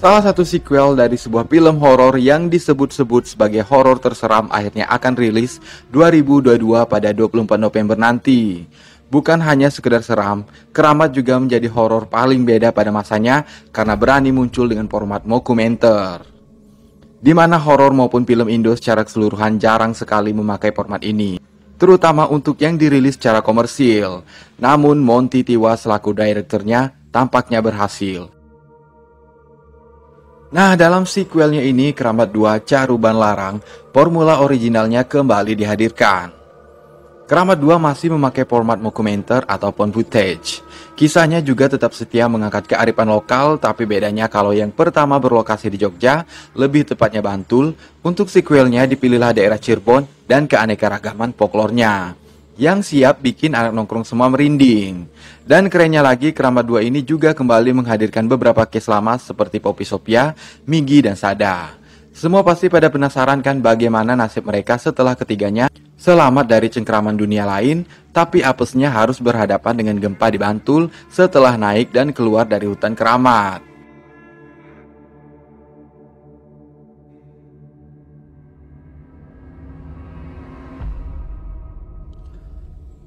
Salah satu sequel dari sebuah film horor yang disebut-sebut sebagai horor terseram akhirnya akan rilis 2022 pada 24 November nanti. Bukan hanya sekedar seram, Keramat juga menjadi horor paling beda pada masanya karena berani muncul dengan format dokumenter, Di mana horor maupun film Indo secara keseluruhan jarang sekali memakai format ini terutama untuk yang dirilis secara komersil. Namun Monty Tiwa selaku direkturnya tampaknya berhasil. Nah, dalam sequelnya ini, Keramat Dua Caruban Larang, formula originalnya kembali dihadirkan. Keramat Dua masih memakai format dokumenter ataupun footage. Kisahnya juga tetap setia mengangkat kearifan lokal, tapi bedanya kalau yang pertama berlokasi di Jogja, lebih tepatnya Bantul, untuk sequelnya dipilihlah daerah Cirebon dan keanekaragaman folklornya yang siap bikin anak nongkrong semua merinding. Dan kerennya lagi, keramat 2 ini juga kembali menghadirkan beberapa case lama seperti Poppy Sophia, Migi, dan Sada. Semua pasti pada penasaran kan bagaimana nasib mereka setelah ketiganya selamat dari cengkeraman dunia lain, tapi apesnya harus berhadapan dengan gempa di Bantul setelah naik dan keluar dari hutan keramat.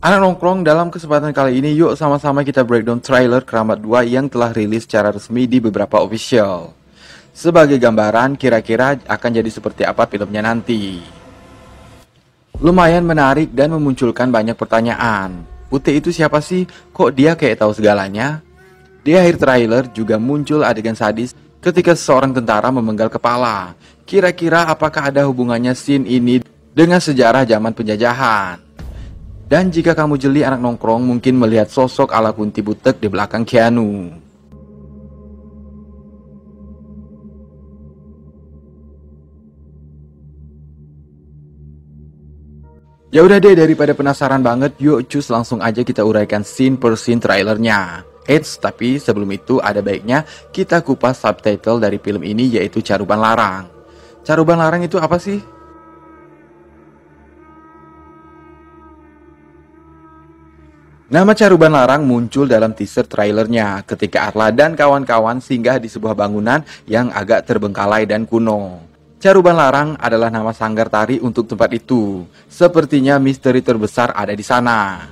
Anak nongkrong dalam kesempatan kali ini yuk sama-sama kita breakdown trailer Keramat 2 yang telah rilis secara resmi di beberapa official. Sebagai gambaran kira-kira akan jadi seperti apa filmnya nanti. Lumayan menarik dan memunculkan banyak pertanyaan. Putih itu siapa sih? Kok dia kayak tahu segalanya? Di akhir trailer juga muncul adegan sadis ketika seorang tentara memenggal kepala. Kira-kira apakah ada hubungannya scene ini dengan sejarah zaman penjajahan? Dan jika kamu jeli anak nongkrong mungkin melihat sosok ala kunti butek di belakang Keanu. Ya udah deh daripada penasaran banget, yuk cus langsung aja kita uraikan scene per scene trailernya. Eits, tapi sebelum itu ada baiknya kita kupas subtitle dari film ini yaitu Caruban Larang. Caruban Larang itu apa sih? Nama Caruban Larang muncul dalam teaser trailernya ketika Arla dan kawan-kawan singgah di sebuah bangunan yang agak terbengkalai dan kuno. Caruban Larang adalah nama sanggar tari untuk tempat itu. Sepertinya misteri terbesar ada di sana.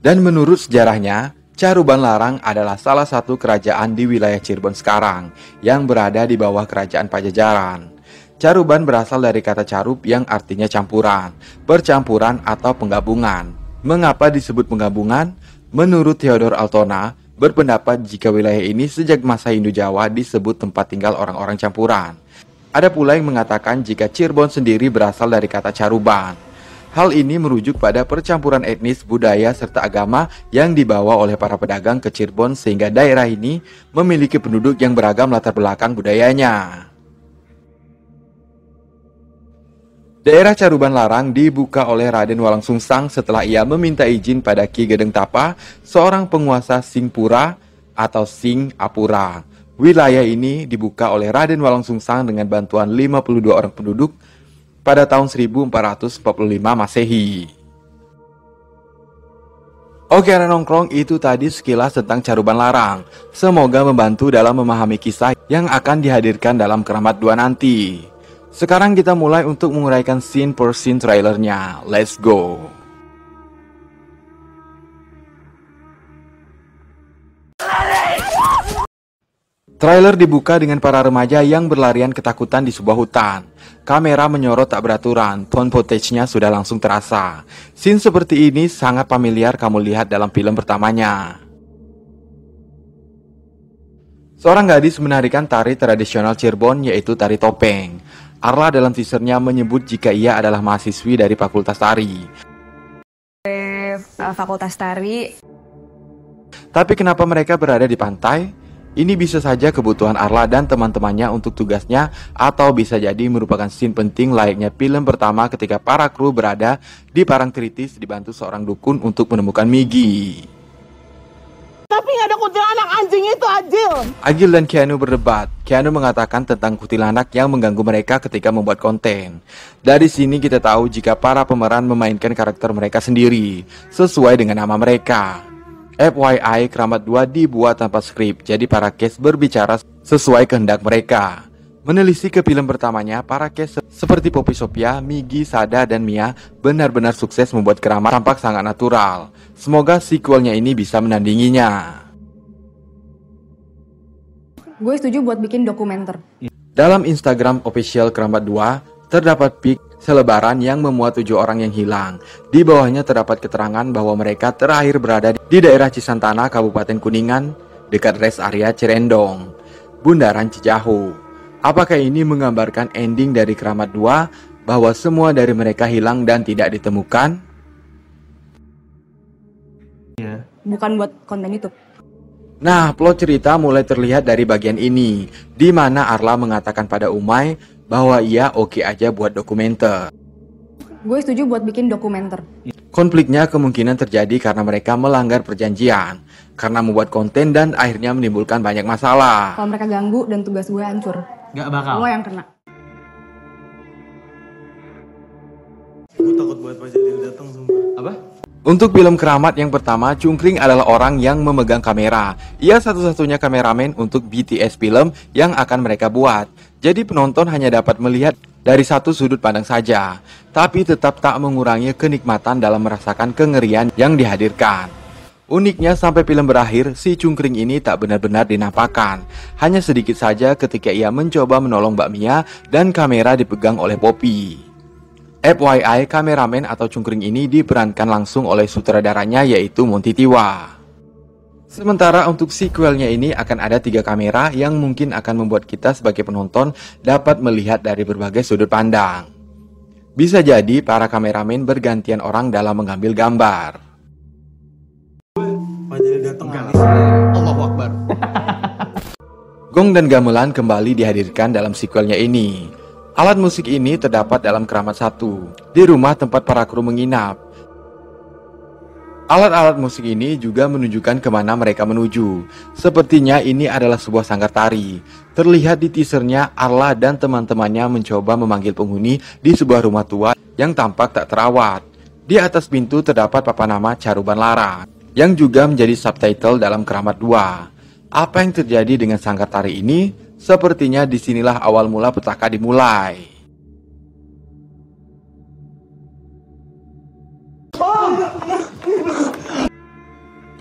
Dan menurut sejarahnya, Caruban Larang adalah salah satu kerajaan di wilayah Cirebon sekarang yang berada di bawah kerajaan Pajajaran. Caruban berasal dari kata carub yang artinya campuran, percampuran atau penggabungan. Mengapa disebut penggabungan? Menurut Theodor Altona, berpendapat jika wilayah ini sejak masa Hindu Jawa disebut tempat tinggal orang-orang campuran. Ada pula yang mengatakan jika Cirebon sendiri berasal dari kata caruban. Hal ini merujuk pada percampuran etnis, budaya, serta agama yang dibawa oleh para pedagang ke Cirebon sehingga daerah ini memiliki penduduk yang beragam latar belakang budayanya. Daerah Caruban Larang dibuka oleh Raden Walang Sungsang setelah ia meminta izin pada Ki Gedeng Tapa, seorang penguasa Singpura atau Singapura. Wilayah ini dibuka oleh Raden Walang Sungsang dengan bantuan 52 orang penduduk pada tahun 1445 Masehi. Oke anak nongkrong itu tadi sekilas tentang Caruban Larang. Semoga membantu dalam memahami kisah yang akan dihadirkan dalam keramat dua nanti. Sekarang kita mulai untuk menguraikan scene per scene trailernya. Let's go! Trailer dibuka dengan para remaja yang berlarian ketakutan di sebuah hutan. Kamera menyorot tak beraturan, tone footage-nya sudah langsung terasa. Scene seperti ini sangat familiar kamu lihat dalam film pertamanya. Seorang gadis menarikan tari tradisional Cirebon yaitu tari topeng. Arla dalam teasernya menyebut jika ia adalah mahasiswi dari Fakultas Tari. Eh, Fakultas Tari. Tapi kenapa mereka berada di pantai? Ini bisa saja kebutuhan Arla dan teman-temannya untuk tugasnya atau bisa jadi merupakan scene penting layaknya film pertama ketika para kru berada di Parang kritis dibantu seorang dukun untuk menemukan Migi. Tapi nggak ada kuntilanak anjing itu Agil. Agil dan Keanu berdebat. Keanu mengatakan tentang kuntilanak yang mengganggu mereka ketika membuat konten. Dari sini kita tahu jika para pemeran memainkan karakter mereka sendiri sesuai dengan nama mereka. FYI, Keramat 2 dibuat tanpa skrip, jadi para cast berbicara sesuai kehendak mereka. Menelisik ke film pertamanya, para cast seperti Poppy Sophia, Migi, Sada, dan Mia benar-benar sukses membuat keramat tampak sangat natural. Semoga sequelnya ini bisa menandinginya. Gue setuju buat bikin dokumenter. Dalam Instagram official Kerambat 2, terdapat pic selebaran yang memuat tujuh orang yang hilang. Di bawahnya terdapat keterangan bahwa mereka terakhir berada di daerah Cisantana, Kabupaten Kuningan, dekat Res area Cirendong, Bundaran Cijahu. Apakah ini menggambarkan ending dari Keramat 2 bahwa semua dari mereka hilang dan tidak ditemukan? Iya. Bukan buat konten YouTube. Nah, plot cerita mulai terlihat dari bagian ini, di mana Arla mengatakan pada Umay bahwa ia oke okay aja buat dokumenter. Gue setuju buat bikin dokumenter. Konfliknya kemungkinan terjadi karena mereka melanggar perjanjian, karena membuat konten dan akhirnya menimbulkan banyak masalah. Kalau mereka ganggu dan tugas gue hancur, Gak bakal. Gue yang kena. Gue takut buat Pak Jalil datang sumpah. Apa? Untuk film Keramat yang pertama, Chungkring adalah orang yang memegang kamera. Ia satu-satunya kameramen untuk BTS film yang akan mereka buat. Jadi penonton hanya dapat melihat dari satu sudut pandang saja, tapi tetap tak mengurangi kenikmatan dalam merasakan kengerian yang dihadirkan. Uniknya sampai film berakhir, si Chungkring ini tak benar-benar dinampakkan. Hanya sedikit saja ketika ia mencoba menolong Mbak Mia dan kamera dipegang oleh Poppy. FYI, kameramen atau cungkring ini diperankan langsung oleh sutradaranya yaitu Monty Tiwa. Sementara untuk sequelnya ini akan ada tiga kamera yang mungkin akan membuat kita sebagai penonton dapat melihat dari berbagai sudut pandang. Bisa jadi para kameramen bergantian orang dalam mengambil gambar. Allah Akbar. Gong dan gamelan kembali dihadirkan dalam sequelnya ini. Alat musik ini terdapat dalam keramat satu, di rumah tempat para kru menginap. Alat-alat musik ini juga menunjukkan kemana mereka menuju. Sepertinya ini adalah sebuah sanggar tari. Terlihat di teasernya Arla dan teman-temannya mencoba memanggil penghuni di sebuah rumah tua yang tampak tak terawat. Di atas pintu terdapat papan nama Caruban Lara, yang juga menjadi subtitle dalam keramat 2. Apa yang terjadi dengan sanggar tari ini Sepertinya disinilah awal mula petaka dimulai.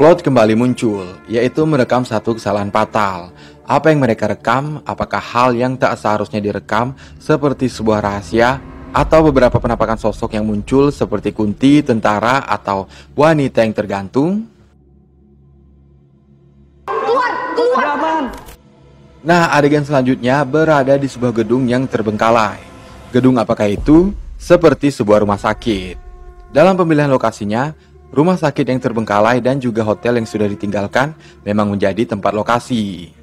Plot kembali muncul, yaitu merekam satu kesalahan fatal. Apa yang mereka rekam, apakah hal yang tak seharusnya direkam, seperti sebuah rahasia, atau beberapa penampakan sosok yang muncul seperti kunti, tentara, atau wanita yang tergantung? Keluar! Keluar! Jangan! Nah, adegan selanjutnya berada di sebuah gedung yang terbengkalai. Gedung apakah itu? Seperti sebuah rumah sakit. Dalam pemilihan lokasinya, rumah sakit yang terbengkalai dan juga hotel yang sudah ditinggalkan memang menjadi tempat lokasi.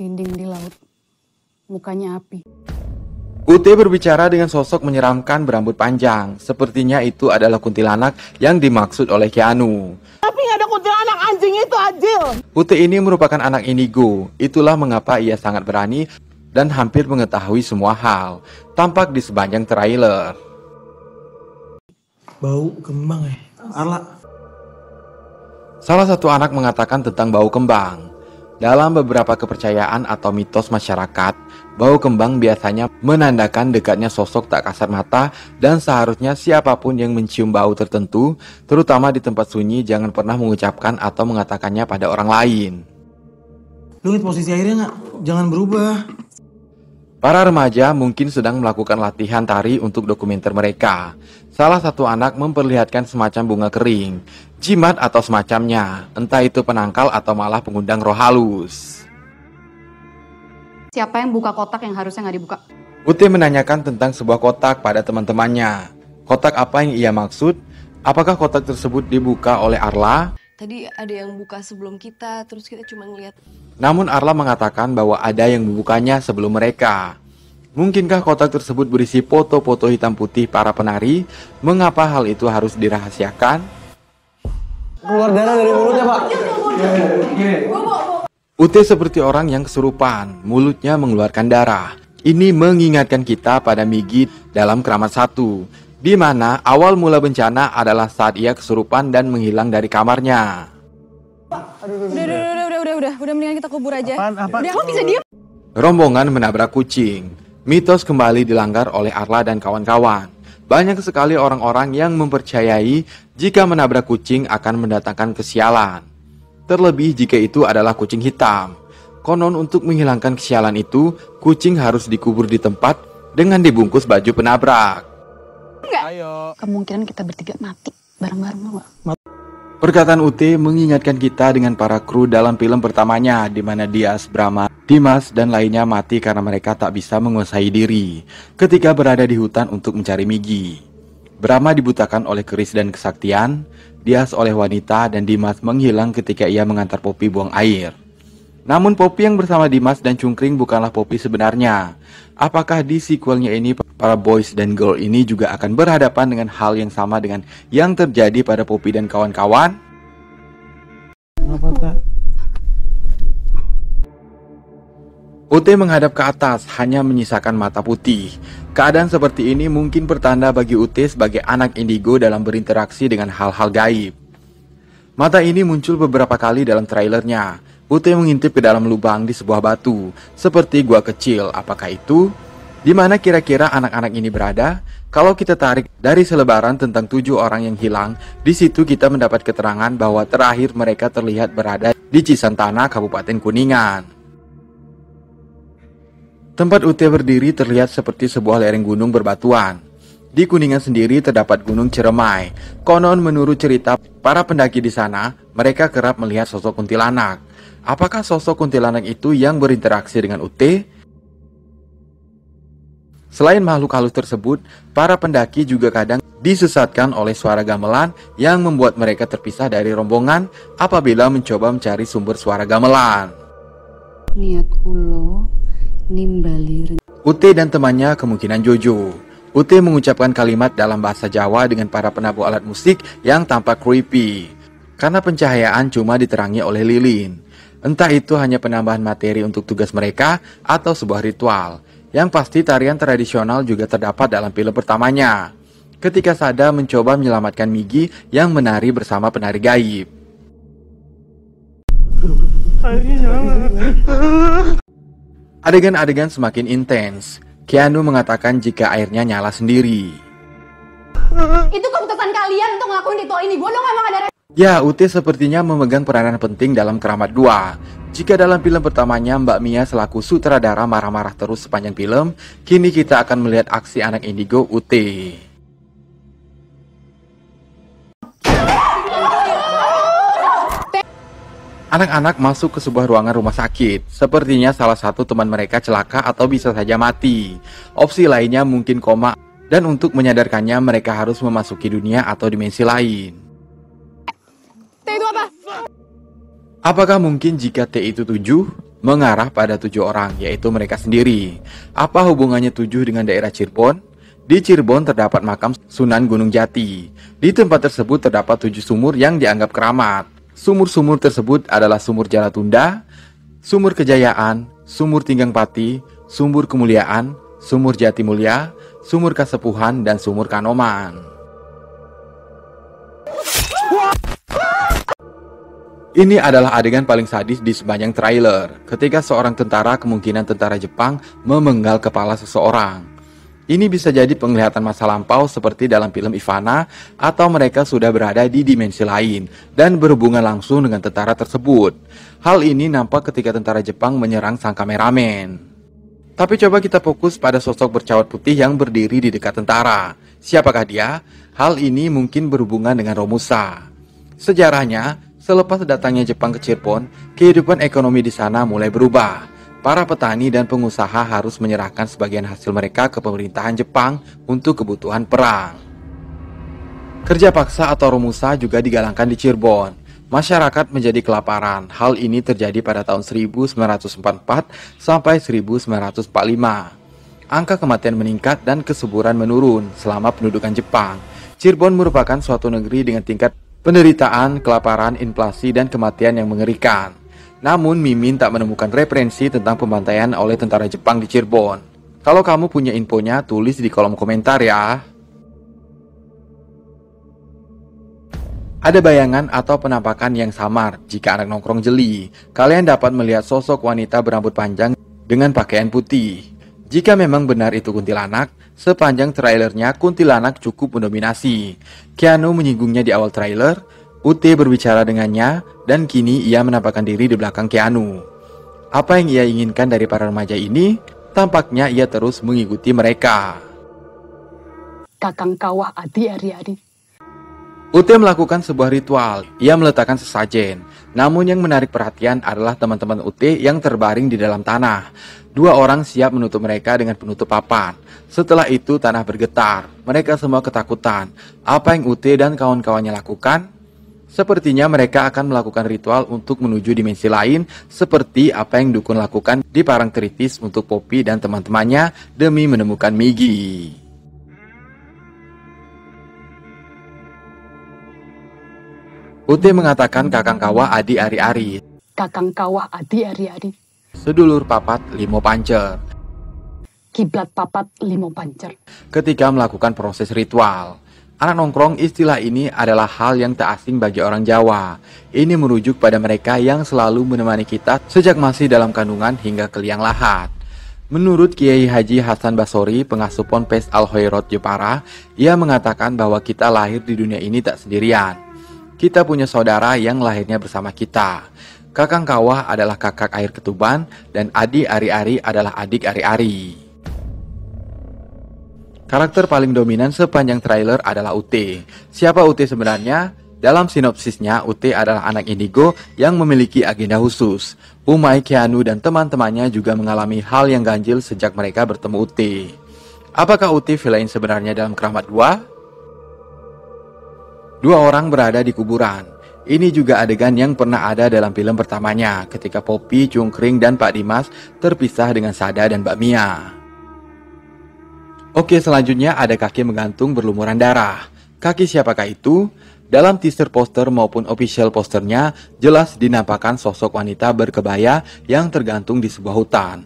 Dinding di laut, mukanya api. UT berbicara dengan sosok menyeramkan berambut panjang. Sepertinya itu adalah kuntilanak yang dimaksud oleh Keanu. Tapi ada kuntilanak anjing itu ajil. UT ini merupakan anak Inigo. Itulah mengapa ia sangat berani dan hampir mengetahui semua hal. Tampak di sepanjang trailer. Bau kembang Eh. Ya? Arla. Salah satu anak mengatakan tentang bau kembang. Dalam beberapa kepercayaan atau mitos masyarakat, bau kembang biasanya menandakan dekatnya sosok tak kasat mata dan seharusnya siapapun yang mencium bau tertentu, terutama di tempat sunyi, jangan pernah mengucapkan atau mengatakannya pada orang lain. Lu posisi akhirnya nggak? Jangan berubah. Para remaja mungkin sedang melakukan latihan tari untuk dokumenter mereka. Salah satu anak memperlihatkan semacam bunga kering, jimat atau semacamnya, entah itu penangkal atau malah pengundang roh halus. Siapa yang buka kotak yang harusnya nggak dibuka? Putih menanyakan tentang sebuah kotak pada teman-temannya. Kotak apa yang ia maksud? Apakah kotak tersebut dibuka oleh Arla? Tadi ada yang buka sebelum kita, terus kita cuma ngeliat. Namun Arla mengatakan bahwa ada yang membukanya sebelum mereka. Mungkinkah kotak tersebut berisi foto-foto hitam putih para penari? Mengapa hal itu harus dirahasiakan? Keluar darah dari mulutnya, Pak. UT seperti orang yang kesurupan, mulutnya mengeluarkan darah. Ini mengingatkan kita pada Migi dalam keramat satu, di mana awal mula bencana adalah saat ia kesurupan dan menghilang dari kamarnya. Udah udah, udah, udah, udah, udah, udah, udah, mendingan kita kubur aja. Apaan, apaan? Udah, kamu bisa diam. Rombongan menabrak kucing. Mitos kembali dilanggar oleh Arla dan kawan-kawan. Banyak sekali orang-orang yang mempercayai jika menabrak kucing akan mendatangkan kesialan. Terlebih jika itu adalah kucing hitam. Konon untuk menghilangkan kesialan itu, kucing harus dikubur di tempat dengan dibungkus baju penabrak. Enggak. Ayo. Kemungkinan kita bertiga mati bareng-bareng lo. Perkataan UT mengingatkan kita dengan para kru dalam film pertamanya di mana Dias Brahma Dimas dan lainnya mati karena mereka tak bisa menguasai diri ketika berada di hutan untuk mencari Migi. Brahma dibutakan oleh keris dan kesaktian, Dias oleh wanita dan Dimas menghilang ketika ia mengantar Poppy buang air. Namun Poppy yang bersama Dimas dan Cungkring bukanlah Poppy sebenarnya. Apakah di sequelnya ini para boys dan girl ini juga akan berhadapan dengan hal yang sama dengan yang terjadi pada Poppy dan kawan-kawan? tak? Ute menghadap ke atas, hanya menyisakan mata putih. Keadaan seperti ini mungkin pertanda bagi Ute sebagai anak indigo dalam berinteraksi dengan hal-hal gaib. Mata ini muncul beberapa kali dalam trailernya. Ute mengintip ke dalam lubang di sebuah batu, seperti gua kecil. Apakah itu? Di mana kira-kira anak-anak ini berada? Kalau kita tarik dari selebaran tentang tujuh orang yang hilang, di situ kita mendapat keterangan bahwa terakhir mereka terlihat berada di Cisantana, Kabupaten Kuningan. Tempat UT berdiri terlihat seperti sebuah lereng gunung berbatuan. Di Kuningan sendiri terdapat Gunung Ciremai. Konon menurut cerita para pendaki di sana, mereka kerap melihat sosok kuntilanak. Apakah sosok kuntilanak itu yang berinteraksi dengan UT? Selain makhluk halus tersebut, para pendaki juga kadang disesatkan oleh suara gamelan yang membuat mereka terpisah dari rombongan apabila mencoba mencari sumber suara gamelan. Niat ulo nimbali Ute dan temannya kemungkinan Jojo. Ute mengucapkan kalimat dalam bahasa Jawa dengan para penabuh alat musik yang tampak creepy. Karena pencahayaan cuma diterangi oleh lilin. Entah itu hanya penambahan materi untuk tugas mereka atau sebuah ritual. Yang pasti tarian tradisional juga terdapat dalam film pertamanya. Ketika Sada mencoba menyelamatkan Migi yang menari bersama penari gaib. Adegan-adegan semakin intens. Keanu mengatakan jika airnya nyala sendiri. Itu keputusan kalian untuk ngelakuin ritual ini. Gue dong emang ada Ya, Ute sepertinya memegang peranan penting dalam Keramat dua. Jika dalam film pertamanya Mbak Mia selaku sutradara marah-marah terus sepanjang film, kini kita akan melihat aksi anak indigo Ute. Anak-anak masuk ke sebuah ruangan rumah sakit. Sepertinya salah satu teman mereka celaka atau bisa saja mati. Opsi lainnya mungkin koma dan untuk menyadarkannya mereka harus memasuki dunia atau dimensi lain. T itu apa? Apakah mungkin jika T itu tujuh, mengarah pada tujuh orang, yaitu mereka sendiri? Apa hubungannya tujuh dengan daerah Cirebon? Di Cirebon terdapat makam Sunan Gunung Jati. Di tempat tersebut terdapat tujuh sumur yang dianggap keramat. Sumur-sumur tersebut adalah sumur tunda, sumur kejayaan, sumur Tinggang Pati, sumur kemuliaan, sumur Jati Mulia, sumur Kasepuhan, dan sumur Kanoman. Ini adalah adegan paling sadis di sepanjang trailer, ketika seorang tentara, kemungkinan tentara Jepang, memenggal kepala seseorang. Ini bisa jadi penglihatan masa lampau seperti dalam film Ivana atau mereka sudah berada di dimensi lain dan berhubungan langsung dengan tentara tersebut. Hal ini nampak ketika tentara Jepang menyerang sang kameramen. Tapi coba kita fokus pada sosok bercawat putih yang berdiri di dekat tentara. Siapakah dia? Hal ini mungkin berhubungan dengan Romusa. Sejarahnya, selepas datangnya Jepang ke Cirebon, kehidupan ekonomi di sana mulai berubah Para petani dan pengusaha harus menyerahkan sebagian hasil mereka ke pemerintahan Jepang untuk kebutuhan perang. Kerja paksa atau rumusa juga digalangkan di Cirebon. Masyarakat menjadi kelaparan. Hal ini terjadi pada tahun 1944 sampai 1945. Angka kematian meningkat dan kesuburan menurun selama pendudukan Jepang. Cirebon merupakan suatu negeri dengan tingkat penderitaan, kelaparan, inflasi, dan kematian yang mengerikan. Namun Mimin tak menemukan referensi tentang pembantaian oleh tentara Jepang di Cirebon. Kalau kamu punya infonya, tulis di kolom komentar ya. Ada bayangan atau penampakan yang samar jika anak nongkrong jeli. Kalian dapat melihat sosok wanita berambut panjang dengan pakaian putih. Jika memang benar itu kuntilanak, sepanjang trailernya kuntilanak cukup mendominasi. Keanu menyinggungnya di awal trailer, Ute berbicara dengannya dan kini ia menampakkan diri di belakang Keanu. Apa yang ia inginkan dari para remaja ini, tampaknya ia terus mengikuti mereka. Kakang kawah adi hari adi. Ute melakukan sebuah ritual. Ia meletakkan sesajen. Namun yang menarik perhatian adalah teman-teman Ute yang terbaring di dalam tanah. Dua orang siap menutup mereka dengan penutup papan. Setelah itu tanah bergetar. Mereka semua ketakutan. Apa yang Ute dan kawan-kawannya lakukan Sepertinya mereka akan melakukan ritual untuk menuju dimensi lain seperti apa yang Dukun lakukan di Parang Kritis untuk Poppy dan teman-temannya demi menemukan Migi. Ute mengatakan kakang kawah Adi Ari-Ari. Kakang kawah Adi Ari-Ari. Sedulur papat limo pancer. Kiblat papat limo pancer. Ketika melakukan proses ritual. Anak nongkrong istilah ini adalah hal yang tak asing bagi orang Jawa. Ini merujuk pada mereka yang selalu menemani kita sejak masih dalam kandungan hingga ke liang lahat. Menurut Kiai Haji Hasan Basori, pengasuh Ponpes Al Hoirot Jepara, ia mengatakan bahwa kita lahir di dunia ini tak sendirian. Kita punya saudara yang lahirnya bersama kita. Kakang Kawah adalah kakak air ketuban dan Adi Ari-Ari adalah adik Ari-Ari. Karakter paling dominan sepanjang trailer adalah UT. Siapa UT sebenarnya? Dalam sinopsisnya, UT adalah anak indigo yang memiliki agenda khusus. Umai, Keanu, dan teman-temannya juga mengalami hal yang ganjil sejak mereka bertemu UT. Apakah UT villain sebenarnya dalam Keramat 2? Dua orang berada di kuburan. Ini juga adegan yang pernah ada dalam film pertamanya, ketika Poppy, Cungkring, dan Pak Dimas terpisah dengan Sada dan Mbak Mia. Oke, selanjutnya ada kaki menggantung berlumuran darah. Kaki siapakah itu? Dalam teaser poster maupun official posternya, jelas dinampakkan sosok wanita berkebaya yang tergantung di sebuah hutan.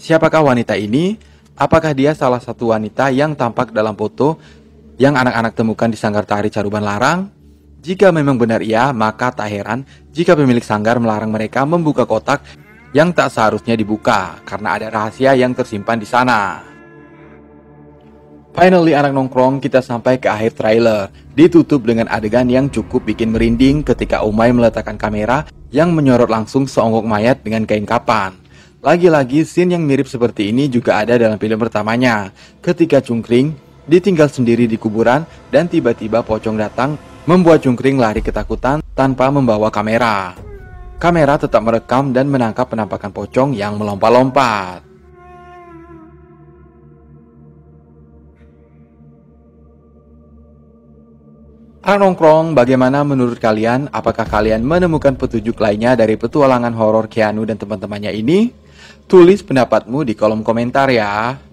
Siapakah wanita ini? Apakah dia salah satu wanita yang tampak dalam foto yang anak-anak temukan di sanggar tari Caruban Larang? Jika memang benar iya maka tak heran jika pemilik sanggar melarang mereka membuka kotak yang tak seharusnya dibuka karena ada rahasia yang tersimpan di sana. Finally anak nongkrong kita sampai ke akhir trailer Ditutup dengan adegan yang cukup bikin merinding ketika Umay meletakkan kamera Yang menyorot langsung seonggok mayat dengan kain kapan Lagi-lagi scene yang mirip seperti ini juga ada dalam film pertamanya Ketika Cungkring ditinggal sendiri di kuburan Dan tiba-tiba pocong datang membuat Cungkring lari ketakutan tanpa membawa kamera Kamera tetap merekam dan menangkap penampakan pocong yang melompat-lompat Hang Nongkrong, bagaimana menurut kalian? Apakah kalian menemukan petunjuk lainnya dari petualangan horor Keanu dan teman-temannya ini? Tulis pendapatmu di kolom komentar ya.